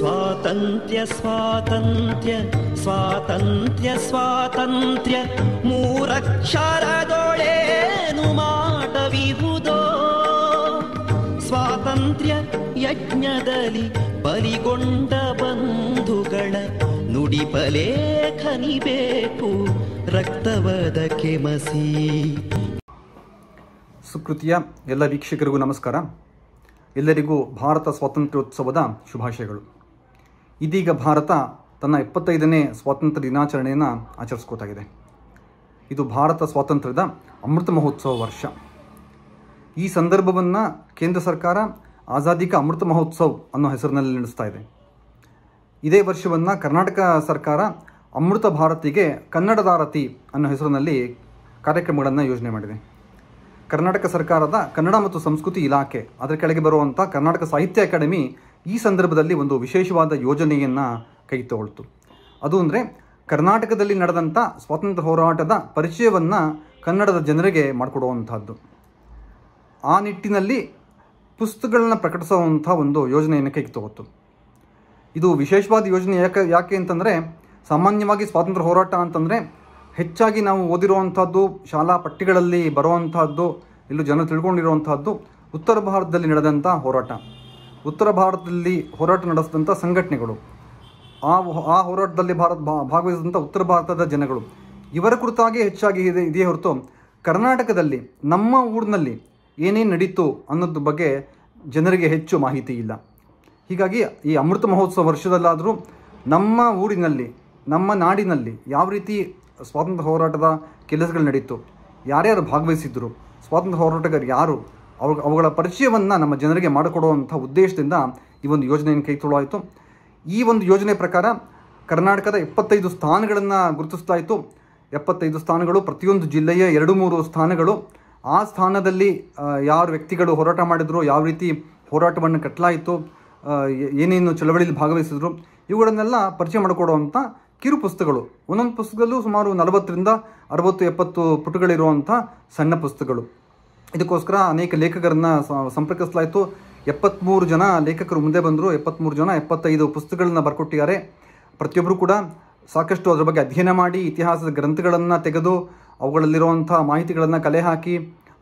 ಸ್ವಾತಂತ್ರ್ಯ ಸ್ವಾತಂತ್ರ್ಯ ಸ್ವಾತಂತ್ರ್ಯ ಸ್ವಾತಂತ್ರ್ಯ ಮೂರಕ್ಷರದೊಳೇನು ಮಾಡವಿಹುದೋ ಸ್ವಾತಂತ್ರ್ಯ ಯಜ್ಞದಲ್ಲಿ ಬಲಿಗೊಂಡ ಬಂಧುಗಳ ನುಡಿಪಲೇ ಖನಿಬೇಕು ರಕ್ತವದ ಕೆಮಸಿ ಸುಕೃತಿಯ ಎಲ್ಲ ವೀಕ್ಷಕರಿಗೂ ನಮಸ್ಕಾರ ಎಲ್ಲರಿಗೂ ಭಾರತ ಸ್ವಾತಂತ್ರ್ಯೋತ್ಸವದ ಶುಭಾಶಯಗಳು ಇದೀಗ ಭಾರತ ತನ್ನ ಇಪ್ಪತ್ತೈದನೇ ಸ್ವಾತಂತ್ರ್ಯ ದಿನಾಚರಣೆಯನ್ನು ಆಚರಿಸ್ಕೋತಾಗಿದೆ ಇದು ಭಾರತ ಸ್ವಾತಂತ್ರ್ಯದ ಅಮೃತ ಮಹೋತ್ಸವ ವರ್ಷ ಈ ಸಂದರ್ಭವನ್ನು ಕೇಂದ್ರ ಸರ್ಕಾರ ಆಜಾದಿಕ ಅಮೃತ ಮಹೋತ್ಸವ್ ಅನ್ನೋ ಹೆಸರಿನಲ್ಲಿ ನಡೆಸ್ತಾ ಇದೆ ಇದೇ ವರ್ಷವನ್ನು ಕರ್ನಾಟಕ ಸರ್ಕಾರ ಅಮೃತ ಭಾರತಿಗೆ ಕನ್ನಡದಾರತಿ ಅನ್ನೋ ಹೆಸರಿನಲ್ಲಿ ಕಾರ್ಯಕ್ರಮಗಳನ್ನು ಯೋಜನೆ ಮಾಡಿದೆ ಕರ್ನಾಟಕ ಸರ್ಕಾರದ ಕನ್ನಡ ಮತ್ತು ಸಂಸ್ಕೃತಿ ಇಲಾಖೆ ಅದರ ಕೆಳಗೆ ಬರುವಂಥ ಕರ್ನಾಟಕ ಸಾಹಿತ್ಯ ಅಕಾಡೆಮಿ ಈ ಸಂದರ್ಭದಲ್ಲಿ ಒಂದು ವಿಶೇಷವಾದ ಯೋಜನೆಯನ್ನು ಕೈ ತಗೊಳ್ತು ಅದು ಅಂದರೆ ಕರ್ನಾಟಕದಲ್ಲಿ ನಡೆದಂಥ ಸ್ವಾತಂತ್ರ್ಯ ಹೋರಾಟದ ಪರಿಚಯವನ್ನು ಕನ್ನಡದ ಜನರಿಗೆ ಮಾಡಿಕೊಡುವಂಥದ್ದು ಆ ನಿಟ್ಟಿನಲ್ಲಿ ಪುಸ್ತಕಗಳನ್ನ ಪ್ರಕಟಿಸುವಂಥ ಒಂದು ಯೋಜನೆಯನ್ನು ಕೈಗೆ ತಗೋತು ಇದು ವಿಶೇಷವಾದ ಯೋಜನೆ ಯಾಕೆ ಯಾಕೆ ಅಂತಂದರೆ ಸಾಮಾನ್ಯವಾಗಿ ಸ್ವಾತಂತ್ರ್ಯ ಹೋರಾಟ ಅಂತಂದರೆ ಹೆಚ್ಚಾಗಿ ನಾವು ಓದಿರುವಂಥದ್ದು ಶಾಲಾ ಪಟ್ಟಿಗಳಲ್ಲಿ ಬರುವಂಥದ್ದು ಇಲ್ಲೂ ಜನ ತಿಳ್ಕೊಂಡಿರುವಂಥದ್ದು ಉತ್ತರ ಭಾರತದಲ್ಲಿ ನಡೆದಂಥ ಹೋರಾಟ ಉತ್ತರ ಭಾರತದಲ್ಲಿ ಹೋರಾಟ ನಡೆಸಿದಂಥ ಸಂಘಟನೆಗಳು ಆ ಆ ಹೋರಾಟದಲ್ಲಿ ಭಾರತ ಭಾಗವಹಿಸಿದಂಥ ಉತ್ತರ ಭಾರತದ ಜನಗಳು ಇವರ ಕುರಿತಾಗಿ ಹೆಚ್ಚಾಗಿ ಇದೆ ಇದೆಯೇ ಹೊರತು ಕರ್ನಾಟಕದಲ್ಲಿ ನಮ್ಮ ಊರಿನಲ್ಲಿ ಏನೇನು ನಡೀತು ಅನ್ನೋದ್ರ ಬಗ್ಗೆ ಜನರಿಗೆ ಹೆಚ್ಚು ಮಾಹಿತಿ ಇಲ್ಲ ಹೀಗಾಗಿ ಈ ಅಮೃತ ಮಹೋತ್ಸವ ವರ್ಷದಲ್ಲಾದರೂ ನಮ್ಮ ಊರಿನಲ್ಲಿ ನಮ್ಮ ನಾಡಿನಲ್ಲಿ ಯಾವ ರೀತಿ ಸ್ವಾತಂತ್ರ್ಯ ಹೋರಾಟದ ಕೆಲಸಗಳು ನಡೀತು ಯಾರ್ಯಾರು ಭಾಗವಹಿಸಿದ್ರು ಸ್ವಾತಂತ್ರ್ಯ ಹೋರಾಟಗಾರರು ಯಾರು ಅವು ಅವುಗಳ ಪರಿಚಯವನ್ನು ನಮ್ಮ ಜನರಿಗೆ ಮಾಡಿಕೊಡುವಂಥ ಉದ್ದೇಶದಿಂದ ಈ ಒಂದು ಯೋಜನೆಯನ್ನು ಕೈ ತೊಳಾಯಿತು ಈ ಒಂದು ಯೋಜನೆ ಪ್ರಕಾರ ಕರ್ನಾಟಕದ ಎಪ್ಪತ್ತೈದು ಸ್ಥಾನಗಳನ್ನು ಗುರುತಿಸ್ತಾ ಇತ್ತು ಎಪ್ಪತ್ತೈದು ಸ್ಥಾನಗಳು ಪ್ರತಿಯೊಂದು ಜಿಲ್ಲೆಯ ಎರಡು ಮೂರು ಸ್ಥಾನಗಳು ಆ ಸ್ಥಾನದಲ್ಲಿ ಯಾರು ವ್ಯಕ್ತಿಗಳು ಹೋರಾಟ ಮಾಡಿದರು ಯಾವ ರೀತಿ ಹೋರಾಟವನ್ನು ಕಟ್ಟಲಾಯಿತು ಏನೇನು ಚಳವಳಿಯಲ್ಲಿ ಭಾಗವಹಿಸಿದ್ರು ಇವುಗಳನ್ನೆಲ್ಲ ಪರಿಚಯ ಮಾಡಿಕೊಡುವಂಥ ಕಿರು ಪುಸ್ತಕಗಳು ಒಂದೊಂದು ಪುಸ್ತಕದಲ್ಲೂ ಸುಮಾರು ನಲವತ್ತರಿಂದ ಅರವತ್ತು ಎಪ್ಪತ್ತು ಪುಟಗಳಿರುವಂಥ ಸಣ್ಣ ಪುಸ್ತಕಗಳು ಇದಕ್ಕೋಸ್ಕರ ಅನೇಕ ಲೇಖಕರನ್ನ ಸಂಪರ್ಕಿಸಲಾಯಿತು ಎಪ್ಪತ್ತ್ಮೂರು ಜನ ಲೇಖಕರು ಮುಂದೆ ಬಂದರು ಎಪ್ಪತ್ತ್ಮೂರು ಜನ ಎಪ್ಪತ್ತೈದು ಪುಸ್ತಕಗಳನ್ನ ಬರ್ಕೊಟ್ಟಿದ್ದಾರೆ ಪ್ರತಿಯೊಬ್ಬರು ಕೂಡ ಸಾಕಷ್ಟು ಅದರ ಬಗ್ಗೆ ಅಧ್ಯಯನ ಮಾಡಿ ಇತಿಹಾಸದ ಗ್ರಂಥಗಳನ್ನು ತೆಗೆದು ಅವುಗಳಲ್ಲಿರುವಂಥ ಮಾಹಿತಿಗಳನ್ನು ಕಲೆ ಹಾಕಿ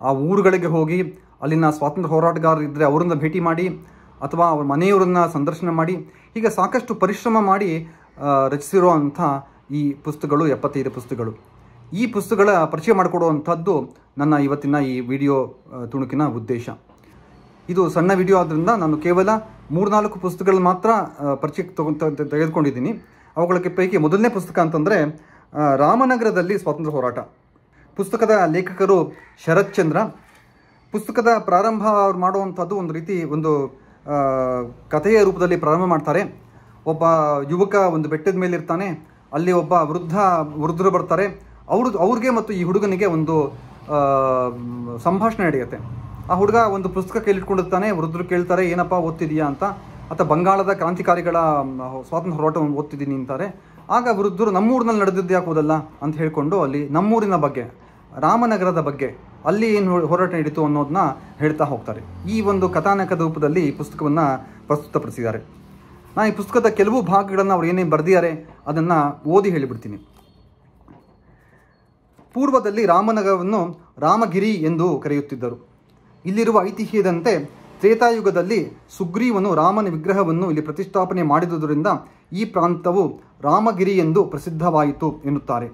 ಆ ಊರುಗಳಿಗೆ ಹೋಗಿ ಅಲ್ಲಿನ ಸ್ವಾತಂತ್ರ್ಯ ಹೋರಾಟಗಾರರು ಇದ್ದರೆ ಭೇಟಿ ಮಾಡಿ ಅಥವಾ ಅವ್ರ ಮನೆಯವರನ್ನು ಸಂದರ್ಶನ ಮಾಡಿ ಹೀಗೆ ಸಾಕಷ್ಟು ಪರಿಶ್ರಮ ಮಾಡಿ ರಚಿಸಿರುವಂಥ ಈ ಪುಸ್ತಕಗಳು ಎಪ್ಪತ್ತೈದು ಪುಸ್ತಕಗಳು ಈ ಪುಸ್ತಕಗಳ ಪರಿಚಯ ಮಾಡಿಕೊಡುವಂಥದ್ದು ನನ್ನ ಇವತ್ತಿನ ಈ ವಿಡಿಯೋ ತುಣುಕಿನ ಉದ್ದೇಶ ಇದು ಸಣ್ಣ ವಿಡಿಯೋ ಆದ್ದರಿಂದ ನಾನು ಕೇವಲ ಮೂರ್ನಾಲ್ಕು ಪುಸ್ತಕಗಳು ಮಾತ್ರ ಪರಿಚಯಕ್ಕೆ ತಗೊಂತ ತೆಗೆದುಕೊಂಡಿದ್ದೀನಿ ಅವುಗಳ ಪೈಕಿ ಮೊದಲನೇ ಪುಸ್ತಕ ಅಂತಂದರೆ ರಾಮನಗರದಲ್ಲಿ ಸ್ವಾತಂತ್ರ್ಯ ಹೋರಾಟ ಪುಸ್ತಕದ ಲೇಖಕರು ಶರತ್ಚಂದ್ರ ಪುಸ್ತಕದ ಪ್ರಾರಂಭ ಅವ್ರು ಮಾಡುವಂಥದ್ದು ಒಂದು ರೀತಿ ಒಂದು ಕಥೆಯ ರೂಪದಲ್ಲಿ ಪ್ರಾರಂಭ ಮಾಡ್ತಾರೆ ಒಬ್ಬ ಯುವಕ ಒಂದು ಬೆಟ್ಟದ ಮೇಲಿರ್ತಾನೆ ಅಲ್ಲಿ ಒಬ್ಬ ವೃದ್ಧ ವೃದ್ಧರು ಬರ್ತಾರೆ ಅವ್ರದ್ದು ಅವ್ರಿಗೆ ಮತ್ತು ಈ ಹುಡುಗನಿಗೆ ಒಂದು ಸಂಭಾಷಣೆ ನಡೆಯುತ್ತೆ ಆ ಹುಡುಗ ಒಂದು ಪುಸ್ತಕ ಕೇಳಿಟ್ಕೊಂಡಿರ್ತಾನೆ ವೃದ್ಧರು ಕೇಳ್ತಾರೆ ಏನಪ್ಪ ಓದ್ತಿದೀಯಾ ಅಂತ ಅಥವಾ ಬಂಗಾಳದ ಕ್ರಾಂತಿಕಾರಿಗಳ ಸ್ವಾತಂತ್ರ್ಯ ಹೋರಾಟವನ್ನು ಓದ್ತಿದ್ದೀನಿ ಅಂತಾರೆ ಆಗ ವೃದ್ಧರು ನಮ್ಮೂರಿನಲ್ಲಿ ನಡೆದಿದ್ದು ಯಾಕೆ ಅಂತ ಹೇಳಿಕೊಂಡು ಅಲ್ಲಿ ನಮ್ಮೂರಿನ ಬಗ್ಗೆ ರಾಮನಗರದ ಬಗ್ಗೆ ಅಲ್ಲಿ ಏನು ಹೋರಾಟ ನಡೀತು ಅನ್ನೋದನ್ನ ಹೇಳ್ತಾ ಹೋಗ್ತಾರೆ ಈ ಒಂದು ಕಥಾನಕದ ರೂಪದಲ್ಲಿ ಈ ಪುಸ್ತಕವನ್ನು ಪ್ರಸ್ತುತಪಡಿಸಿದ್ದಾರೆ ನಾನು ಈ ಪುಸ್ತಕದ ಕೆಲವು ಭಾಗಗಳನ್ನು ಅವ್ರು ಏನೇನು ಬರೆದಿದ್ದಾರೆ ಅದನ್ನು ಓದಿ ಹೇಳಿಬಿಡ್ತೀನಿ ಪೂರ್ವದಲ್ಲಿ ರಾಮನಗರವನ್ನು ರಾಮಗಿರಿ ಎಂದು ಕರೆಯುತ್ತಿದ್ದರು ಇಲ್ಲಿರುವ ಐತಿಹ್ಯದಂತೆ ತ್ರೇತಾಯುಗದಲ್ಲಿ ಸುಗ್ರೀವನು ರಾಮನ ವಿಗ್ರಹವನ್ನು ಇಲ್ಲಿ ಪ್ರತಿಷ್ಠಾಪನೆ ಮಾಡಿದುದರಿಂದ ಈ ಪ್ರಾಂತವು ರಾಮಗಿರಿ ಎಂದು ಪ್ರಸಿದ್ಧವಾಯಿತು ಎನ್ನುತ್ತಾರೆ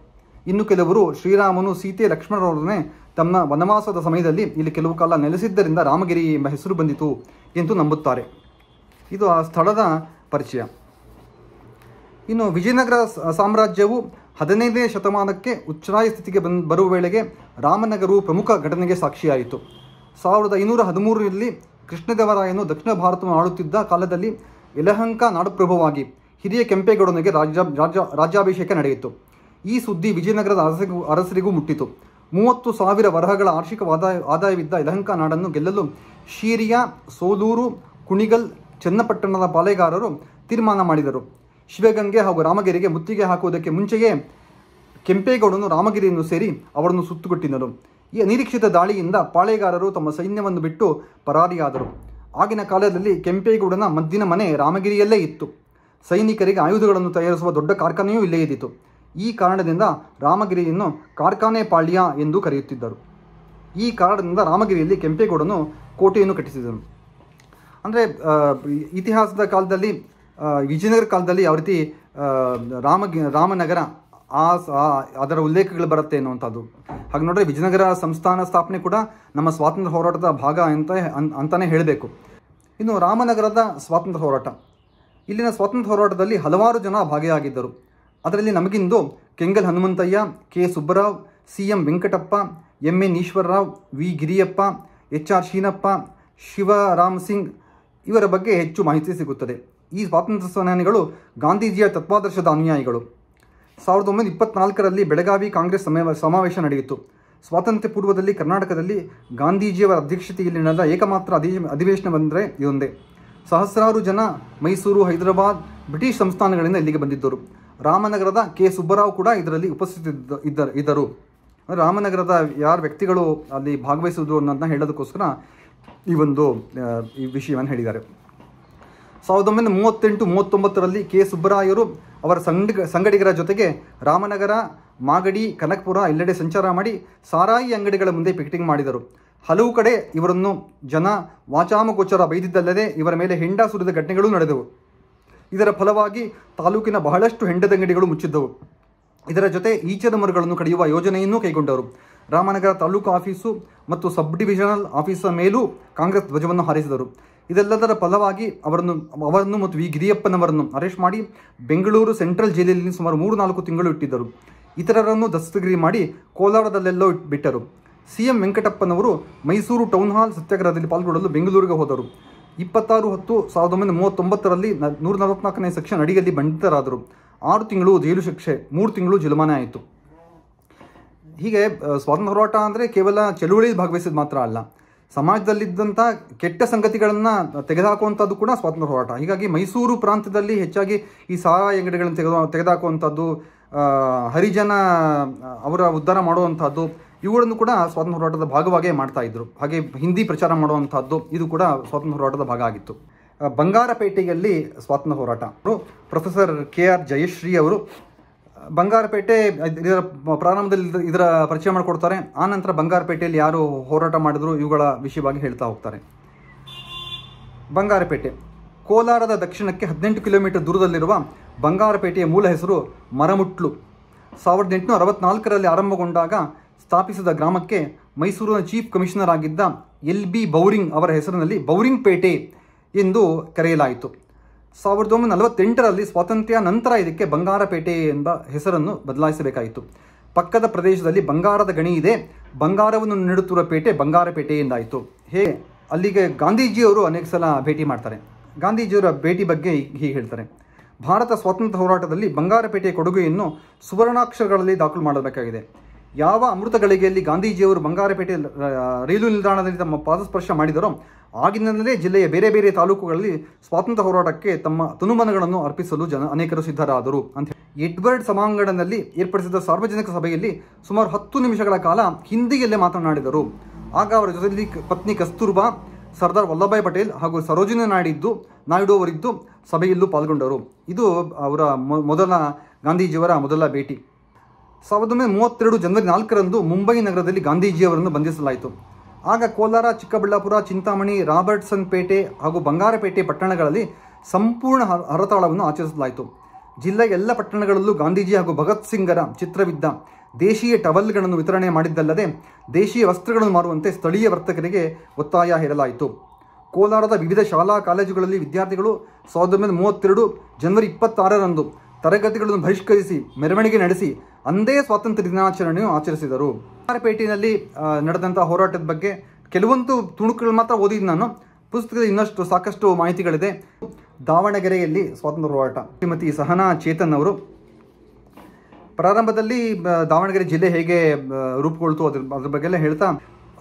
ಇನ್ನು ಕೆಲವರು ಶ್ರೀರಾಮನು ಸೀತೆ ಲಕ್ಷ್ಮಣರೊಡನೆ ತಮ್ಮ ವನವಾಸದ ಸಮಯದಲ್ಲಿ ಇಲ್ಲಿ ಕೆಲವು ಕಾಲ ನೆಲೆಸಿದ್ದರಿಂದ ರಾಮಗಿರಿ ಎಂಬ ಹೆಸರು ಬಂದಿತು ಎಂದು ನಂಬುತ್ತಾರೆ ಇದು ಆ ಸ್ಥಳದ ಪರಿಚಯ ಇನ್ನು ವಿಜಯನಗರ ಸಾಮ್ರಾಜ್ಯವು ಹದಿನೈದನೇ ಶತಮಾನಕ್ಕೆ ಉಚ್ಚರಾಯ ಸ್ಥಿತಿಗೆ ಬರುವ ವೇಳೆಗೆ ರಾಮನಗರವು ಪ್ರಮುಖ ಘಟನೆಗೆ ಸಾಕ್ಷಿಯಾಯಿತು ಸಾವಿರದ ಐನೂರ ಹದಿಮೂರರಲ್ಲಿ ಕೃಷ್ಣದೇವರಾಯನು ದಕ್ಷಿಣ ಭಾರತವನ್ನು ಆಳುತ್ತಿದ್ದ ಕಾಲದಲ್ಲಿ ಯಲಹಂಕ ನಾಡಪ್ರಭುವಾಗಿ ಹಿರಿಯ ಕೆಂಪೇಗೌಡನಿಗೆ ರಾಜ್ಯ ರಾಜ್ಯ ರಾಜ್ಯಾಭಿಷೇಕ ನಡೆಯಿತು ಈ ಸುದ್ದಿ ವಿಜಯನಗರದ ಅರಸಿಗೂ ಅರಸರಿಗೂ ಮುಟ್ಟಿತು ಮೂವತ್ತು ಸಾವಿರ ವರಹಗಳ ಆರ್ಥಿಕ ಆದಾಯ ಆದಾಯವಿದ್ದ ಯಲಹಂಕ ನಾಡನ್ನು ಗೆಲ್ಲಲು ಶೀರಿಯಾ ಸೋಲೂರು ಕುಣಿಗಲ್ ಚನ್ನಪಟ್ಟಣದ ಪಾಲೆಗಾರರು ತೀರ್ಮಾನ ಮಾಡಿದರು ಶಿವಗಂಗೆ ಹಾಗೂ ರಾಮಗಿರಿಗೆ ಮುತ್ತಿಗೆ ಹಾಕುವುದಕ್ಕೆ ಮುಂಚೆಯೇ ಕೆಂಪೇಗೌಡನು ರಾಮಗಿರಿಯನ್ನು ಸೇರಿ ಅವರನ್ನು ಸುತ್ತುಗೊಟ್ಟಿದ್ದರು ಈ ಅನಿರೀಕ್ಷಿತ ದಾಳಿಯಿಂದ ಪಾಳೆಗಾರರು ತಮ್ಮ ಸೈನ್ಯವನ್ನು ಬಿಟ್ಟು ಪರಾರಿಯಾದರು ಆಗಿನ ಕಾಲದಲ್ಲಿ ಕೆಂಪೇಗೌಡನ ಮದ್ದಿನ ಮನೆ ರಾಮಗಿರಿಯಲ್ಲೇ ಇತ್ತು ಸೈನಿಕರಿಗೆ ಆಯುಧಗಳನ್ನು ತಯಾರಿಸುವ ದೊಡ್ಡ ಕಾರ್ಖಾನೆಯೂ ಇಲ್ಲೇ ಇದ್ದಿತು ಈ ಕಾರಣದಿಂದ ರಾಮಗಿರಿಯನ್ನು ಕಾರ್ಖಾನೆ ಪಾಳ್ಯ ಎಂದು ಕರೆಯುತ್ತಿದ್ದರು ಈ ಕಾರಣದಿಂದ ರಾಮಗಿರಿಯಲ್ಲಿ ಕೆಂಪೇಗೌಡನು ಕೋಟೆಯನ್ನು ಕಟ್ಟಿಸಿದನು ಅಂದರೆ ಇತಿಹಾಸದ ಕಾಲದಲ್ಲಿ ವಿಜಯನಗರ ಕಾಲದಲ್ಲಿ ಯಾವ ರೀತಿ ರಾಮ ರಾಮನಗರ ಆ ಅದರ ಉಲ್ಲೇಖಗಳು ಬರುತ್ತೆ ಅನ್ನುವಂಥದ್ದು ಹಾಗೆ ನೋಡಿದ್ರೆ ವಿಜಯನಗರ ಸಂಸ್ಥಾನ ಸ್ಥಾಪನೆ ಕೂಡ ನಮ್ಮ ಸ್ವಾತಂತ್ರ್ಯ ಹೋರಾಟದ ಭಾಗ ಅಂತ ಅಂತಾನೆ ಹೇಳಬೇಕು ಇನ್ನು ರಾಮನಗರದ ಸ್ವಾತಂತ್ರ್ಯ ಹೋರಾಟ ಇಲ್ಲಿನ ಸ್ವಾತಂತ್ರ್ಯ ಹೋರಾಟದಲ್ಲಿ ಹಲವಾರು ಜನ ಭಾಗಿಯಾಗಿದ್ದರು ಅದರಲ್ಲಿ ನಮಗಿಂದು Kengal Hanumanthaiah K Subbarao C M Venkatappa M N Eshwararao V Giriyappa H R Sheenappa Shivaram Singh ಇವರ ಬಗ್ಗೆ ಹೆಚ್ಚು ಮಾಹಿತಿ ಸಿಗುತ್ತದೆ ಈ ಸ್ವಾತಂತ್ರ್ಯ ಸೇನಾನಿಗಳು ಗಾಂಧೀಜಿಯ ತತ್ವಾದರ್ಶದ ಅನುಯಾಯಿಗಳು ಸಾವಿರದ ಒಂಬೈನೂರ ಇಪ್ಪತ್ನಾಲ್ಕರಲ್ಲಿ ಬೆಳಗಾವಿ ಕಾಂಗ್ರೆಸ್ ಸಮಾವೇಶ ಸಮಾವೇಶ ನಡೆಯಿತು ಸ್ವಾತಂತ್ರ್ಯ ಪೂರ್ವದಲ್ಲಿ ಕರ್ನಾಟಕದಲ್ಲಿ ಗಾಂಧೀಜಿಯವರ ಅಧ್ಯಕ್ಷತೆಯಲ್ಲಿ ನಡೆದ ಏಕಮಾತ್ರ ಅಧಿ ಬಂದರೆ ಇದೊಂದೇ ಸಹಸ್ರಾರು ಜನ ಮೈಸೂರು ಹೈದರಾಬಾದ್ ಬ್ರಿಟಿಷ್ ಸಂಸ್ಥಾನಗಳಿಂದ ಇಲ್ಲಿಗೆ ಬಂದಿದ್ದರು ರಾಮನಗರದ ಕೆ ಸುಬ್ಬರಾವ್ ಕೂಡ ಇದರಲ್ಲಿ ಉಪಸ್ಥಿತ ಇದ್ದ ಇದ್ದರು ಅಂದರೆ ರಾಮನಗರದ ಯಾರು ವ್ಯಕ್ತಿಗಳು ಅಲ್ಲಿ ಭಾಗವಹಿಸುವುದು ಅನ್ನೋದನ್ನ ಹೇಳೋದಕ್ಕೋಸ್ಕರ ಈ ಒಂದು ಈ ವಿಷಯವನ್ನು ಹೇಳಿದ್ದಾರೆ ಸಾವಿರದ ಒಂಬೈನೂರ ಮೂವತ್ತೆಂಟು ಮೂವತ್ತೊಂಬತ್ತರಲ್ಲಿ ಕೆ ಸುಬ್ಬರಾಯರು ಅವರ ಸಂಗ ಸಂಗಡಿಗರ ಜೊತೆಗೆ ರಾಮನಗರ ಮಾಗಡಿ ಕನಕಪುರ ಎಲ್ಲೆಡೆ ಸಂಚಾರ ಮಾಡಿ ಸಾರಾಯಿ ಅಂಗಡಿಗಳ ಮುಂದೆ ಪಿಕೆಟಿಂಗ್ ಮಾಡಿದರು ಹಲವು ಕಡೆ ಇವರನ್ನು ಜನ ವಾಚಾಮಗೋಚರ ಬೈದಿದ್ದಲ್ಲದೆ ಇವರ ಮೇಲೆ ಹೆಂಡ ಸುರಿದ ಘಟನೆಗಳು ನಡೆದವು ಇದರ ಫಲವಾಗಿ ತಾಲೂಕಿನ ಬಹಳಷ್ಟು ಹೆಂಡದಂಗಡಿಗಳು ಮುಚ್ಚಿದ್ದವು ಇದರ ಜೊತೆ ಈಚದ ಮರಗಳನ್ನು ಕಡಿಯುವ ಯೋಜನೆಯನ್ನು ಕೈಗೊಂಡರು ರಾಮನಗರ ತಾಲೂಕು ಆಫೀಸು ಮತ್ತು ಸಬ್ ಡಿವಿಷನಲ್ ಆಫೀಸರ್ ಮೇಲೂ ಕಾಂಗ್ರೆಸ್ ಧ್ವಜವನ್ನು ಹಾರಿಸಿದರು ಇದೆಲ್ಲದರ ಫಲವಾಗಿ ಅವರನ್ನು ಅವರನ್ನು ಮತ್ತು ವಿ ಗಿರಿಯಪ್ಪನವರನ್ನು ಅರೆಸ್ಟ್ ಮಾಡಿ ಬೆಂಗಳೂರು ಸೆಂಟ್ರಲ್ ಜೈಲಿನಲ್ಲಿ ಸುಮಾರು ಮೂರು ನಾಲ್ಕು ತಿಂಗಳು ಇಟ್ಟಿದ್ದರು ಇತರರನ್ನು ದಸ್ತಗಿರಿ ಮಾಡಿ ಕೋಲಾರದಲ್ಲೆಲ್ಲೋ ಬಿಟ್ಟರು ಸಿ ಎಂ ವೆಂಕಟಪ್ಪನವರು ಮೈಸೂರು ಟೌನ್ ಹಾಲ್ ಸತ್ಯಾಗ್ರಹದಲ್ಲಿ ಪಾಲ್ಗೊಳ್ಳಲು ಬೆಂಗಳೂರಿಗೆ ಹೋದರು ಇಪ್ಪತ್ತಾರು ಹತ್ತು ಸಾವಿರದ ಒಂಬೈನೂರ ಮೂವತ್ತೊಂಬತ್ತರಲ್ಲಿ ನೂರ ನಲವತ್ನಾಲ್ಕನೇ ಸೆಕ್ಷನ್ ಅಡಿಯಲ್ಲಿ ಬಂಧಿತರಾದರು ಆರು ತಿಂಗಳು ಜೈಲು ಶಿಕ್ಷೆ ಮೂರು ತಿಂಗಳು ಜುಲುಮಾನೆ ಆಯಿತು ಹೀಗೆ ಸ್ವಾತಂತ್ರ್ಯ ಹೋರಾಟ ಅಂದರೆ ಕೇವಲ ಚಳುವಳಿಯಲ್ಲಿ ಭಾಗವಹಿಸಿದ ಮಾತ್ರ ಅಲ್ಲ ಸಮಾಜದಲ್ಲಿದ್ದಂಥ ಕೆಟ್ಟ ಸಂಗತಿಗಳನ್ನು ತೆಗೆದುಹಾಕುವಂಥದ್ದು ಕೂಡ ಸ್ವಾತಂತ್ರ್ಯ ಹೋರಾಟ ಹೀಗಾಗಿ ಮೈಸೂರು ಪ್ರಾಂತ್ಯದಲ್ಲಿ ಹೆಚ್ಚಾಗಿ ಈ ಸಹಾಯ ಅಂಗಡಿಗಳನ್ನು ತೆಗೆದು ತೆಗೆದುಹಾಕುವಂಥದ್ದು ಹರಿಜನ ಅವರ ಉದ್ಧಾರ ಮಾಡುವಂಥದ್ದು ಇವುಗಳನ್ನು ಕೂಡ ಸ್ವಾತಂತ್ರ್ಯ ಹೋರಾಟದ ಭಾಗವಾಗೇ ಮಾಡ್ತಾ ಇದ್ರು ಹಾಗೆ ಹಿಂದಿ ಪ್ರಚಾರ ಮಾಡುವಂಥದ್ದು ಇದು ಕೂಡ ಸ್ವಾತಂತ್ರ್ಯ ಹೋರಾಟದ ಭಾಗ ಆಗಿತ್ತು ಬಂಗಾರಪೇಟೆಯಲ್ಲಿ ಸ್ವಾತಂತ್ರ್ಯ ಹೋರಾಟ ಪ್ರೊಫೆಸರ್ ಕೆ ಆರ್ ಜಯಶ್ರೀ ಅವರು ಬಂಗಾರಪೇಟೆ ಇದರ ಪ್ರಾರಂಭದಲ್ಲಿ ಇದರ ಪರಿಚಯ ಮಾಡಿಕೊಡ್ತಾರೆ ಆನಂತರ ಬಂಗಾರಪೇಟೆಯಲ್ಲಿ ಯಾರು ಹೋರಾಟ ಮಾಡಿದ್ರು ಇವುಗಳ ವಿಷಯವಾಗಿ ಹೇಳ್ತಾ ಹೋಗ್ತಾರೆ ಬಂಗಾರಪೇಟೆ ಕೋಲಾರದ ದಕ್ಷಿಣಕ್ಕೆ ಹದಿನೆಂಟು ಕಿಲೋಮೀಟರ್ ದೂರದಲ್ಲಿರುವ ಬಂಗಾರಪೇಟೆಯ ಮೂಲ ಹೆಸರು ಮರಮುಟ್ಲು ಸಾವಿರದ ಎಂಟುನೂರ ಅರವತ್ನಾಲ್ಕರಲ್ಲಿ ಆರಂಭಗೊಂಡಾಗ ಸ್ಥಾಪಿಸಿದ ಗ್ರಾಮಕ್ಕೆ ಮೈಸೂರಿನ ಚೀಫ್ ಕಮಿಷನರ್ ಆಗಿದ್ದ ಎಲ್ ಬಿ ಬೌರಿಂಗ್ ಅವರ ಹೆಸರಿನಲ್ಲಿ ಬೌರಿಂಗ್ ಪೇಟೆ ಎಂದು ಕರೆಯಲಾಯಿತು ಸಾವಿರದ ಒಂಬೈನೂರ ನಲವತ್ತೆಂಟರಲ್ಲಿ ಸ್ವಾತಂತ್ರ್ಯ ನಂತರ ಇದಕ್ಕೆ ಬಂಗಾರಪೇಟೆ ಎಂಬ ಹೆಸರನ್ನು ಬದಲಾಯಿಸಬೇಕಾಯಿತು ಪಕ್ಕದ ಪ್ರದೇಶದಲ್ಲಿ ಬಂಗಾರದ ಗಣಿ ಇದೆ ಬಂಗಾರವನ್ನು ನೀಡುತ್ತಿರುವ ಪೇಟೆ ಬಂಗಾರಪೇಟೆ ಎಂದಾಯಿತು ಹೇ ಅಲ್ಲಿಗೆ ಗಾಂಧೀಜಿಯವರು ಅನೇಕ ಸಲ ಭೇಟಿ ಮಾಡ್ತಾರೆ ಗಾಂಧೀಜಿಯವರ ಭೇಟಿ ಬಗ್ಗೆ ಹೀಗೆ ಹೇಳ್ತಾರೆ ಭಾರತ ಸ್ವಾತಂತ್ರ್ಯ ಹೋರಾಟದಲ್ಲಿ ಬಂಗಾರಪೇಟೆಯ ಕೊಡುಗೆಯನ್ನು ಸುವರ್ಣಾಕ್ಷರಗಳಲ್ಲಿ ದಾಖಲು ಮಾಡಬೇಕಾಗಿದೆ ಯಾವ ಅಮೃತ ಗಳಿಗೆಯಲ್ಲಿ ಗಾಂಧೀಜಿಯವರು ಬಂಗಾರಪೇಟೆ ರೈಲು ನಿಲ್ದಾಣದಲ್ಲಿ ತಮ್ಮ ಪಾದಸ್ಪರ್ಶ ಮಾಡಿದರೋ ಆಗಿನಿಂದಲೇ ಜಿಲ್ಲೆಯ ಬೇರೆ ಬೇರೆ ತಾಲೂಕುಗಳಲ್ಲಿ ಸ್ವಾತಂತ್ರ್ಯ ಹೋರಾಟಕ್ಕೆ ತಮ್ಮ ತನುಮನಗಳನ್ನು ಅರ್ಪಿಸಲು ಜನ ಅನೇಕರು ಸಿದ್ಧರಾದರು ಅಂತ ಎಡ್ವರ್ಡ್ ಸಭಾಂಗಣದಲ್ಲಿ ಏರ್ಪಡಿಸಿದ ಸಾರ್ವಜನಿಕ ಸಭೆಯಲ್ಲಿ ಸುಮಾರು ಹತ್ತು ನಿಮಿಷಗಳ ಕಾಲ ಹಿಂದಿಯಲ್ಲೇ ಮಾತನಾಡಿದರು ಆಗ ಅವರ ಜೊತೆಯಲ್ಲಿ ಪತ್ನಿ ಕಸ್ತೂರ್ಬಾ ಸರ್ದಾರ್ ವಲ್ಲಭಾಯ್ ಪಟೇಲ್ ಹಾಗೂ ಸರೋಜಿನಿ ನಾಯ್ಡಿದ್ದು ನಾಯ್ಡು ಅವರಿದ್ದು ಸಭೆಯಲ್ಲೂ ಪಾಲ್ಗೊಂಡರು ಇದು ಅವರ ಮೊದಲ ಗಾಂಧೀಜಿಯವರ ಮೊದಲ ಭೇಟಿ ಸಾವಿರದ ಒಂಬೈನೂರ ಮೂವತ್ತೆರಡು ಜನವರಿ ನಾಲ್ಕರಂದು ಮುಂಬೈ ನಗರದಲ್ಲಿ ಗಾಂಧೀಜಿಯವರನ್ನು ಬಂಧಿಸಲಾಯಿತು ಆಗ ಕೋಲಾರ ಚಿಕ್ಕಬಳ್ಳಾಪುರ ಚಿಂತಾಮಣಿ ರಾಬರ್ಟ್ಸನ್ ಪೇಟೆ ಹಾಗೂ ಬಂಗಾರಪೇಟೆ ಪಟ್ಟಣಗಳಲ್ಲಿ ಸಂಪೂರ್ಣ ಹರತಾಳವನ್ನು ಆಚರಿಸಲಾಯಿತು ಜಿಲ್ಲೆಯ ಎಲ್ಲ ಪಟ್ಟಣಗಳಲ್ಲೂ ಗಾಂಧೀಜಿ ಹಾಗೂ ಭಗತ್ ಸಿಂಗರ ಚಿತ್ರವಿದ್ದ ದೇಶೀಯ ಟವಲ್ಗಳನ್ನು ವಿತರಣೆ ಮಾಡಿದ್ದಲ್ಲದೆ ದೇಶೀಯ ವಸ್ತ್ರಗಳನ್ನು ಮಾರುವಂತೆ ಸ್ಥಳೀಯ ವರ್ತಕರಿಗೆ ಒತ್ತಾಯ ಹೇರಲಾಯಿತು ಕೋಲಾರದ ವಿವಿಧ ಶಾಲಾ ಕಾಲೇಜುಗಳಲ್ಲಿ ವಿದ್ಯಾರ್ಥಿಗಳು ಸಾವಿರದ ಒಂಬೈನೂರ ಮೂವತ್ತೆರಡು ಜನವರಿ ಇಪ್ಪತ್ತಾರರಂದು ತರಗತಿಗಳನ್ನು ಬಹಿಷ್ಕರಿಸಿ ಮೆರವಣಿಗೆ ನಡೆಸಿ ಅಂದೇ ಸ್ವಾತಂತ್ರ್ಯ ದಿನಾಚರಣೆಯು ಆಚರಿಸಿದರು ಕುಮಾರಪೇಟೆಯಲ್ಲಿ ನಡೆದಂಥ ಹೋರಾಟದ ಬಗ್ಗೆ ಕೆಲವೊಂದು ತುಣುಕುಗಳು ಮಾತ್ರ ಓದಿದ್ದು ನಾನು ಪುಸ್ತಕದ ಇನ್ನಷ್ಟು ಸಾಕಷ್ಟು ಮಾಹಿತಿಗಳಿದೆ ದಾವಣಗೆರೆಯಲ್ಲಿ ಸ್ವಾತಂತ್ರ್ಯ ಹೋರಾಟ ಶ್ರೀಮತಿ ಸಹನಾ ಚೇತನ್ ಅವರು ಪ್ರಾರಂಭದಲ್ಲಿ ದಾವಣಗೆರೆ ಜಿಲ್ಲೆ ಹೇಗೆ ರೂಪುಗೊಳ್ತು ಅದ್ರ ಅದ್ರ ಬಗ್ಗೆ ಹೇಳ್ತಾ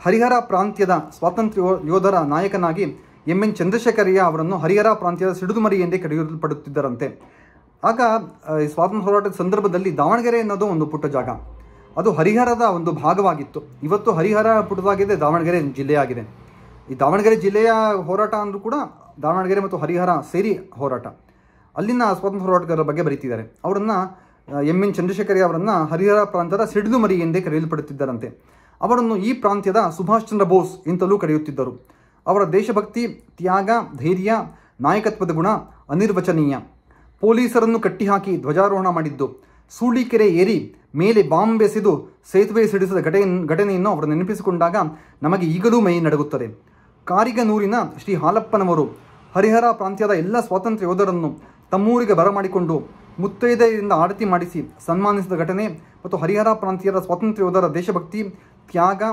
ಹರಿಹರ ಪ್ರಾಂತ್ಯದ ಸ್ವಾತಂತ್ರ್ಯ ಯೋಧರ ನಾಯಕನಾಗಿ ಎಂ ಎನ್ ಚಂದ್ರಶೇಖರಯ್ಯ ಅವರನ್ನು ಹರಿಹರ ಪ್ರಾಂತ್ಯದ ಮರಿ ಎಂದೇ ಕರೆಯಲ್ಪಡುತ್ತಿದ್ದರಂತೆ ಆಗ ಈ ಸ್ವಾತಂತ್ರ್ಯ ಹೋರಾಟದ ಸಂದರ್ಭದಲ್ಲಿ ದಾವಣಗೆರೆ ಅನ್ನೋದು ಒಂದು ಪುಟ್ಟ ಜಾಗ ಅದು ಹರಿಹರದ ಒಂದು ಭಾಗವಾಗಿತ್ತು ಇವತ್ತು ಹರಿಹರ ಪುಟವಾಗಿದೆ ದಾವಣಗೆರೆ ಜಿಲ್ಲೆಯಾಗಿದೆ ಈ ದಾವಣಗೆರೆ ಜಿಲ್ಲೆಯ ಹೋರಾಟ ಅಂದರೂ ಕೂಡ ದಾವಣಗೆರೆ ಮತ್ತು ಹರಿಹರ ಸೇರಿ ಹೋರಾಟ ಅಲ್ಲಿನ ಸ್ವಾತಂತ್ರ್ಯ ಹೋರಾಟಗಾರರ ಬಗ್ಗೆ ಬರೀತಿದ್ದಾರೆ ಅವರನ್ನು ಎಂ ಎನ್ ಚಂದ್ರಶೇಖರಿ ಅವರನ್ನು ಹರಿಹರ ಪ್ರಾಂತದ ಮರಿ ಎಂದೇ ಕರೆಯಲ್ಪಡುತ್ತಿದ್ದರಂತೆ ಅವರನ್ನು ಈ ಪ್ರಾಂತ್ಯದ ಸುಭಾಷ್ ಚಂದ್ರ ಬೋಸ್ ಎಂತಲೂ ಕರೆಯುತ್ತಿದ್ದರು ಅವರ ದೇಶಭಕ್ತಿ ತ್ಯಾಗ ಧೈರ್ಯ ನಾಯಕತ್ವದ ಗುಣ ಅನಿರ್ವಚನೀಯ ಪೊಲೀಸರನ್ನು ಕಟ್ಟಿಹಾಕಿ ಧ್ವಜಾರೋಹಣ ಮಾಡಿದ್ದು ಸೂಳಿಕೆರೆ ಏರಿ ಮೇಲೆ ಬಾಂಬ್ ಎಸೆದು ಸೇತುವೆ ಸಿಡಿಸಿದ ಘಟನೆ ಘಟನೆಯನ್ನು ಅವರು ನೆನಪಿಸಿಕೊಂಡಾಗ ನಮಗೆ ಈಗಲೂ ಮೈ ನಡಗುತ್ತದೆ ಕಾರಿಗನೂರಿನ ಶ್ರೀ ಹಾಲಪ್ಪನವರು ಹರಿಹರ ಪ್ರಾಂತ್ಯದ ಎಲ್ಲ ಸ್ವಾತಂತ್ರ್ಯ ಯೋಧರನ್ನು ತಮ್ಮೂರಿಗೆ ಬರಮಾಡಿಕೊಂಡು ಮುತ್ತೈದೆಯಿಂದ ಆಡತಿ ಮಾಡಿಸಿ ಸನ್ಮಾನಿಸಿದ ಘಟನೆ ಮತ್ತು ಹರಿಹರ ಪ್ರಾಂತ್ಯದ ಸ್ವಾತಂತ್ರ್ಯ ಯೋಧರ ದೇಶಭಕ್ತಿ ತ್ಯಾಗ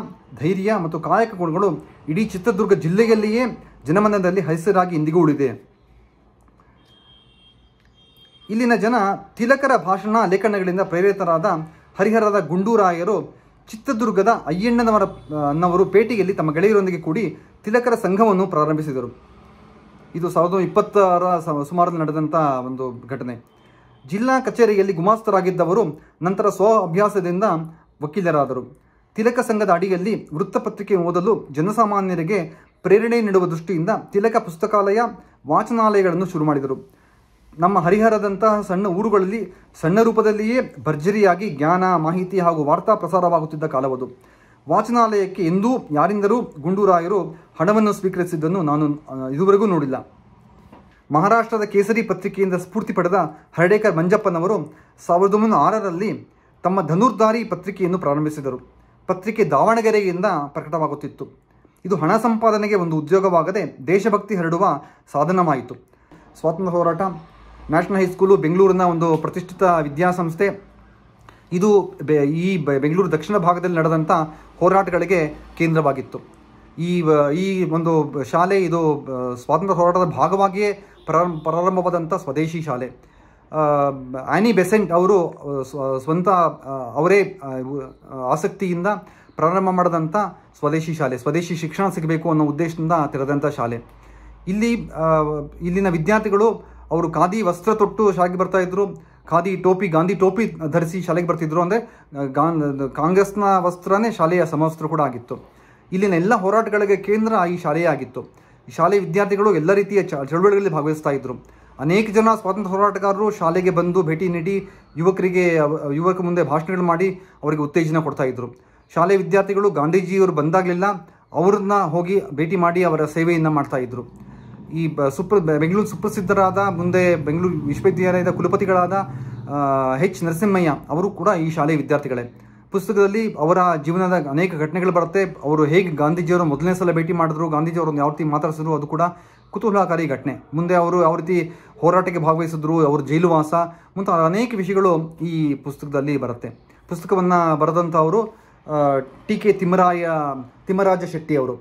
ಧೈರ್ಯ ಮತ್ತು ಕಾಯಕ ಗುಣಗಳು ಇಡೀ ಚಿತ್ರದುರ್ಗ ಜಿಲ್ಲೆಯಲ್ಲಿಯೇ ಜನಮನದಲ್ಲಿ ಹಸಿರಾಗಿ ಇಂದಿಗೂ ಉಳಿದೆ ಇಲ್ಲಿನ ಜನ ತಿಲಕರ ಭಾಷಣ ಲೇಖನಗಳಿಂದ ಪ್ರೇರಿತರಾದ ಹರಿಹರದ ಗುಂಡೂರಾಯರು ಚಿತ್ರದುರ್ಗದ ಅಯ್ಯಣ್ಣನವರ ಅನ್ನವರು ಪೇಟೆಯಲ್ಲಿ ತಮ್ಮ ಗೆಳೆಯರೊಂದಿಗೆ ಕೂಡಿ ತಿಲಕರ ಸಂಘವನ್ನು ಪ್ರಾರಂಭಿಸಿದರು ಇದು ಸಾವಿರದ ಇಪ್ಪತ್ತರ ಸುಮಾರು ನಡೆದಂಥ ಒಂದು ಘಟನೆ ಜಿಲ್ಲಾ ಕಚೇರಿಯಲ್ಲಿ ಗುಮಾಸ್ತರಾಗಿದ್ದವರು ನಂತರ ಸ್ವ ಅಭ್ಯಾಸದಿಂದ ವಕೀಲರಾದರು ತಿಲಕ ಸಂಘದ ಅಡಿಯಲ್ಲಿ ವೃತ್ತಪತ್ರಿಕೆ ಓದಲು ಜನಸಾಮಾನ್ಯರಿಗೆ ಪ್ರೇರಣೆ ನೀಡುವ ದೃಷ್ಟಿಯಿಂದ ತಿಲಕ ಪುಸ್ತಕಾಲಯ ವಾಚನಾಲಯಗಳನ್ನು ಶುರು ಮಾಡಿದರು ನಮ್ಮ ಹರಿಹರದಂತಹ ಸಣ್ಣ ಊರುಗಳಲ್ಲಿ ಸಣ್ಣ ರೂಪದಲ್ಲಿಯೇ ಭರ್ಜರಿಯಾಗಿ ಜ್ಞಾನ ಮಾಹಿತಿ ಹಾಗೂ ವಾರ್ತಾ ಪ್ರಸಾರವಾಗುತ್ತಿದ್ದ ಕಾಲವದು ವಾಚನಾಲಯಕ್ಕೆ ಎಂದೂ ಯಾರಿಂದರೂ ಗುಂಡೂರಾಯರು ಹಣವನ್ನು ಸ್ವೀಕರಿಸಿದ್ದನ್ನು ನಾನು ಇದುವರೆಗೂ ನೋಡಿಲ್ಲ ಮಹಾರಾಷ್ಟ್ರದ ಕೇಸರಿ ಪತ್ರಿಕೆಯಿಂದ ಸ್ಫೂರ್ತಿ ಪಡೆದ ಹರಡೇಕರ್ ಮಂಜಪ್ಪನವರು ಸಾವಿರದ ಒಂಬೈನೂರ ಆರರಲ್ಲಿ ತಮ್ಮ ಧನುರ್ಧಾರಿ ಪತ್ರಿಕೆಯನ್ನು ಪ್ರಾರಂಭಿಸಿದರು ಪತ್ರಿಕೆ ದಾವಣಗೆರೆಯಿಂದ ಪ್ರಕಟವಾಗುತ್ತಿತ್ತು ಇದು ಹಣ ಸಂಪಾದನೆಗೆ ಒಂದು ಉದ್ಯೋಗವಾಗದೆ ದೇಶಭಕ್ತಿ ಹರಡುವ ಸಾಧನವಾಯಿತು ಸ್ವಾತಂತ್ರ್ಯ ಹೋರಾಟ ನ್ಯಾಷನಲ್ ಹೈಸ್ಕೂಲು ಬೆಂಗಳೂರಿನ ಒಂದು ಪ್ರತಿಷ್ಠಿತ ವಿದ್ಯಾಸಂಸ್ಥೆ ಇದು ಬೆ ಈ ಬೆಂಗಳೂರು ದಕ್ಷಿಣ ಭಾಗದಲ್ಲಿ ನಡೆದಂಥ ಹೋರಾಟಗಳಿಗೆ ಕೇಂದ್ರವಾಗಿತ್ತು ಈ ಈ ಒಂದು ಶಾಲೆ ಇದು ಸ್ವಾತಂತ್ರ್ಯ ಹೋರಾಟದ ಭಾಗವಾಗಿಯೇ ಪ್ರಾರಂಭ ಪ್ರಾರಂಭವಾದಂಥ ಸ್ವದೇಶಿ ಶಾಲೆ ಆ್ಯನಿ ಬೆಸೆಂಟ್ ಅವರು ಸ್ವಂತ ಅವರೇ ಆಸಕ್ತಿಯಿಂದ ಪ್ರಾರಂಭ ಮಾಡದಂಥ ಸ್ವದೇಶಿ ಶಾಲೆ ಸ್ವದೇಶಿ ಶಿಕ್ಷಣ ಸಿಗಬೇಕು ಅನ್ನೋ ಉದ್ದೇಶದಿಂದ ತೆರೆದಂಥ ಶಾಲೆ ಇಲ್ಲಿ ಇಲ್ಲಿನ ವಿದ್ಯಾರ್ಥಿಗಳು ಅವರು ಖಾದಿ ವಸ್ತ್ರ ತೊಟ್ಟು ಶಾಲೆಗೆ ಬರ್ತಾ ಇದ್ರು ಖಾದಿ ಟೋಪಿ ಗಾಂಧಿ ಟೋಪಿ ಧರಿಸಿ ಶಾಲೆಗೆ ಬರ್ತಿದ್ರು ಅಂದರೆ ಕಾಂಗ್ರೆಸ್ನ ವಸ್ತ್ರನೇ ಶಾಲೆಯ ಸಮವಸ್ತ್ರ ಕೂಡ ಆಗಿತ್ತು ಇಲ್ಲಿನ ಎಲ್ಲ ಹೋರಾಟಗಳಿಗೆ ಕೇಂದ್ರ ಈ ಶಾಲೆಯೇ ಆಗಿತ್ತು ಈ ಶಾಲೆ ವಿದ್ಯಾರ್ಥಿಗಳು ಎಲ್ಲ ರೀತಿಯ ಚಳವಳಿಗಳಲ್ಲಿ ಭಾಗವಹಿಸ್ತಾ ಇದ್ರು ಅನೇಕ ಜನ ಸ್ವಾತಂತ್ರ್ಯ ಹೋರಾಟಗಾರರು ಶಾಲೆಗೆ ಬಂದು ಭೇಟಿ ನೀಡಿ ಯುವಕರಿಗೆ ಯುವಕ ಮುಂದೆ ಭಾಷಣಗಳು ಮಾಡಿ ಅವರಿಗೆ ಉತ್ತೇಜನ ಕೊಡ್ತಾ ಶಾಲೆ ವಿದ್ಯಾರ್ಥಿಗಳು ಗಾಂಧೀಜಿಯವರು ಬಂದಾಗಲಿಲ್ಲ ಅವ್ರನ್ನ ಹೋಗಿ ಭೇಟಿ ಮಾಡಿ ಅವರ ಸೇವೆಯನ್ನು ಮಾಡ್ತಾ ಇದ್ರು ಈ ಸುಪ್ರ ಬೆಂಗಳೂರು ಸುಪ್ರಸಿದ್ಧರಾದ ಮುಂದೆ ಬೆಂಗಳೂರು ವಿಶ್ವವಿದ್ಯಾಲಯದ ಕುಲಪತಿಗಳಾದ ಹೆಚ್ ನರಸಿಂಹಯ್ಯ ಅವರು ಕೂಡ ಈ ಶಾಲೆಯ ವಿದ್ಯಾರ್ಥಿಗಳೇ ಪುಸ್ತಕದಲ್ಲಿ ಅವರ ಜೀವನದ ಅನೇಕ ಘಟನೆಗಳು ಬರುತ್ತೆ ಅವರು ಹೇಗೆ ಗಾಂಧೀಜಿಯವರು ಮೊದಲನೇ ಸಲ ಭೇಟಿ ಮಾಡಿದ್ರು ಗಾಂಧೀಜಿಯವರನ್ನು ಯಾವ ರೀತಿ ಮಾತಾಡಿಸಿದ್ರು ಅದು ಕೂಡ ಕುತೂಹಲಕಾರಿ ಘಟನೆ ಮುಂದೆ ಅವರು ಯಾವ ರೀತಿ ಹೋರಾಟಕ್ಕೆ ಭಾಗವಹಿಸಿದ್ರು ಅವರ ಜೈಲುವಾಸ ಮುಂತಾದ ಅನೇಕ ವಿಷಯಗಳು ಈ ಪುಸ್ತಕದಲ್ಲಿ ಬರುತ್ತೆ ಪುಸ್ತಕವನ್ನು ಬರೆದಂಥವರು ಟಿ ಕೆ ತಿಮ್ಮರಾಯ ತಿಮ್ಮರಾಜ ಶೆಟ್ಟಿ ಅವರು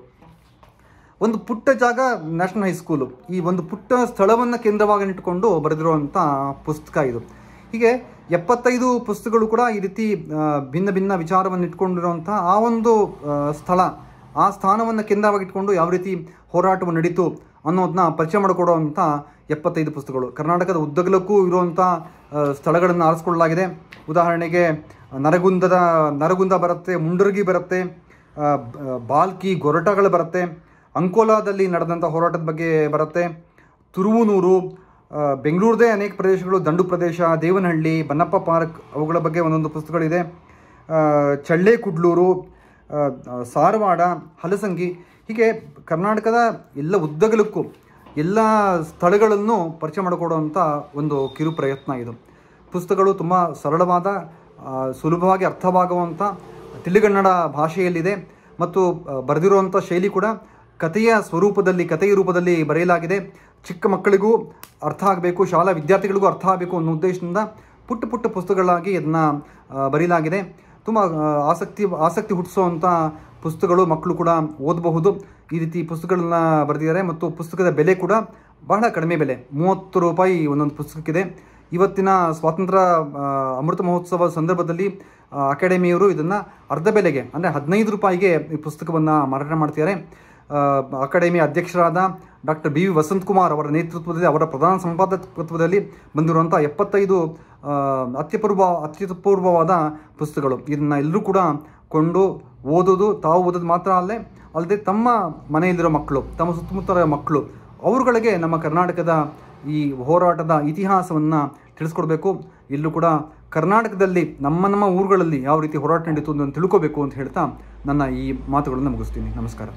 ಒಂದು ಪುಟ್ಟ ಜಾಗ ನ್ಯಾಷನಲ್ ಹೈಸ್ಕೂಲು ಈ ಒಂದು ಪುಟ್ಟ ಸ್ಥಳವನ್ನು ಕೇಂದ್ರವಾಗಿ ಇಟ್ಟುಕೊಂಡು ಬರೆದಿರುವಂಥ ಪುಸ್ತಕ ಇದು ಹೀಗೆ ಎಪ್ಪತ್ತೈದು ಪುಸ್ತಕಗಳು ಕೂಡ ಈ ರೀತಿ ಭಿನ್ನ ಭಿನ್ನ ವಿಚಾರವನ್ನು ಇಟ್ಕೊಂಡಿರುವಂಥ ಆ ಒಂದು ಸ್ಥಳ ಆ ಸ್ಥಾನವನ್ನು ಕೇಂದ್ರವಾಗಿ ಇಟ್ಕೊಂಡು ಯಾವ ರೀತಿ ಹೋರಾಟವು ನಡೀತು ಅನ್ನೋದನ್ನ ಪರಿಚಯ ಮಾಡಿಕೊಡುವಂಥ ಎಪ್ಪತ್ತೈದು ಪುಸ್ತಕಗಳು ಕರ್ನಾಟಕದ ಉದ್ದಗಲಕ್ಕೂ ಇರುವಂಥ ಸ್ಥಳಗಳನ್ನು ಆರಿಸ್ಕೊಳ್ಳಲಾಗಿದೆ ಉದಾಹರಣೆಗೆ ನರಗುಂದದ ನರಗುಂದ ಬರುತ್ತೆ ಮುಂಡರಗಿ ಬರುತ್ತೆ ಬಾಲ್ಕಿ ಗೊರಟಗಳು ಬರುತ್ತೆ ಅಂಕೋಲಾದಲ್ಲಿ ನಡೆದಂಥ ಹೋರಾಟದ ಬಗ್ಗೆ ಬರುತ್ತೆ ತುರುವನೂರು ಬೆಂಗಳೂರದೇ ಅನೇಕ ಪ್ರದೇಶಗಳು ದಂಡು ಪ್ರದೇಶ ದೇವನಹಳ್ಳಿ ಬನ್ನಪ್ಪ ಪಾರ್ಕ್ ಅವುಗಳ ಬಗ್ಗೆ ಒಂದೊಂದು ಪುಸ್ತಕಗಳಿದೆ ಚಳ್ಳೆಕುಡ್ಲೂರು ಸಾರವಾಡ ಹಲಸಂಗಿ ಹೀಗೆ ಕರ್ನಾಟಕದ ಎಲ್ಲ ಉದ್ದಗಲಕ್ಕೂ ಎಲ್ಲ ಸ್ಥಳಗಳನ್ನು ಪರಿಚಯ ಮಾಡಿಕೊಡುವಂಥ ಒಂದು ಕಿರು ಪ್ರಯತ್ನ ಇದು ಪುಸ್ತಕಗಳು ತುಂಬ ಸರಳವಾದ ಸುಲಭವಾಗಿ ಅರ್ಥವಾಗುವಂಥ ತಿಳಿಗನ್ನಡ ಭಾಷೆಯಲ್ಲಿದೆ ಮತ್ತು ಬರೆದಿರುವಂಥ ಶೈಲಿ ಕೂಡ ಕಥೆಯ ಸ್ವರೂಪದಲ್ಲಿ ಕಥೆಯ ರೂಪದಲ್ಲಿ ಬರೆಯಲಾಗಿದೆ ಚಿಕ್ಕ ಮಕ್ಕಳಿಗೂ ಅರ್ಥ ಆಗಬೇಕು ಶಾಲಾ ವಿದ್ಯಾರ್ಥಿಗಳಿಗೂ ಅರ್ಥ ಆಗಬೇಕು ಅನ್ನೋ ಉದ್ದೇಶದಿಂದ ಪುಟ್ಟ ಪುಟ್ಟ ಪುಸ್ತಕಗಳಾಗಿ ಇದನ್ನು ಬರೆಯಲಾಗಿದೆ ತುಂಬ ಆಸಕ್ತಿ ಆಸಕ್ತಿ ಹುಟ್ಟಿಸುವಂಥ ಪುಸ್ತಕಗಳು ಮಕ್ಕಳು ಕೂಡ ಓದಬಹುದು ಈ ರೀತಿ ಪುಸ್ತಕಗಳನ್ನ ಬರೆದಿದ್ದಾರೆ ಮತ್ತು ಪುಸ್ತಕದ ಬೆಲೆ ಕೂಡ ಬಹಳ ಕಡಿಮೆ ಬೆಲೆ ಮೂವತ್ತು ರೂಪಾಯಿ ಒಂದೊಂದು ಪುಸ್ತಕಕ್ಕಿದೆ ಇವತ್ತಿನ ಸ್ವಾತಂತ್ರ್ಯ ಅಮೃತ ಮಹೋತ್ಸವ ಸಂದರ್ಭದಲ್ಲಿ ಅಕಾಡೆಮಿಯವರು ಇದನ್ನು ಅರ್ಧ ಬೆಲೆಗೆ ಅಂದರೆ ಹದಿನೈದು ರೂಪಾಯಿಗೆ ಈ ಪುಸ್ತಕವನ್ನು ಮಾರಾಟ ಮಾಡ್ತಿದ್ದಾರೆ ಅಕಾಡೆಮಿ ಅಧ್ಯಕ್ಷರಾದ ಡಾಕ್ಟರ್ ಬಿ ವಿ ವಸಂತಕುಮಾರ್ ಅವರ ನೇತೃತ್ವದಲ್ಲಿ ಅವರ ಪ್ರಧಾನ ಸಂಪಾದಕತ್ವದಲ್ಲಿ ಬಂದಿರುವಂಥ ಎಪ್ಪತ್ತೈದು ಅತ್ಯಪೂರ್ವ ಅತ್ಯಪೂರ್ವವಾದ ಪುಸ್ತಕಗಳು ಇದನ್ನು ಎಲ್ಲರೂ ಕೂಡ ಕೊಂಡು ಓದೋದು ತಾವು ಓದೋದು ಮಾತ್ರ ಅಲ್ಲೇ ಅಲ್ಲದೆ ತಮ್ಮ ಮನೆಯಲ್ಲಿರೋ ಮಕ್ಕಳು ತಮ್ಮ ಸುತ್ತಮುತ್ತಲ ಮಕ್ಕಳು ಅವರುಗಳಿಗೆ ನಮ್ಮ ಕರ್ನಾಟಕದ ಈ ಹೋರಾಟದ ಇತಿಹಾಸವನ್ನು ತಿಳಿಸ್ಕೊಡ್ಬೇಕು ಇಲ್ಲೂ ಕೂಡ ಕರ್ನಾಟಕದಲ್ಲಿ ನಮ್ಮ ನಮ್ಮ ಊರುಗಳಲ್ಲಿ ಯಾವ ರೀತಿ ಹೋರಾಟ ನಡೀತು ಅಂತ ತಿಳ್ಕೋಬೇಕು ಅಂತ ಹೇಳ್ತಾ ನನ್ನ ಈ ಮಾತುಗಳನ್ನು ಮುಗಿಸ್ತೀನಿ ನಮಸ್ಕಾರ